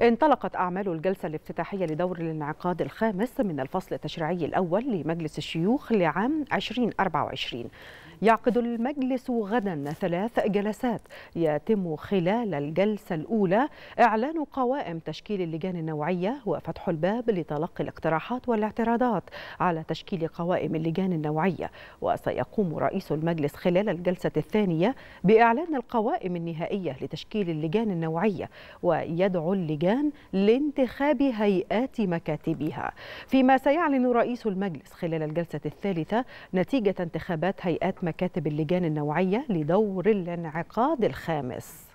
انطلقت أعمال الجلسة الافتتاحية لدور الانعقاد الخامس من الفصل التشريعي الأول لمجلس الشيوخ لعام 2024 يعقد المجلس غدا ثلاث جلسات يتم خلال الجلسة الأولى إعلان قوائم تشكيل اللجان النوعية وفتح الباب لتلقي الاقتراحات والاعتراضات على تشكيل قوائم اللجان النوعية وسيقوم رئيس المجلس خلال الجلسة الثانية بإعلان القوائم النهائية لتشكيل اللجان النوعية ويدعو اللجان لانتخاب هيئات مكاتبها فيما سيعلن رئيس المجلس خلال الجلسة الثالثة نتيجة انتخابات هيئات مكاتب اللجان النوعية لدور الانعقاد الخامس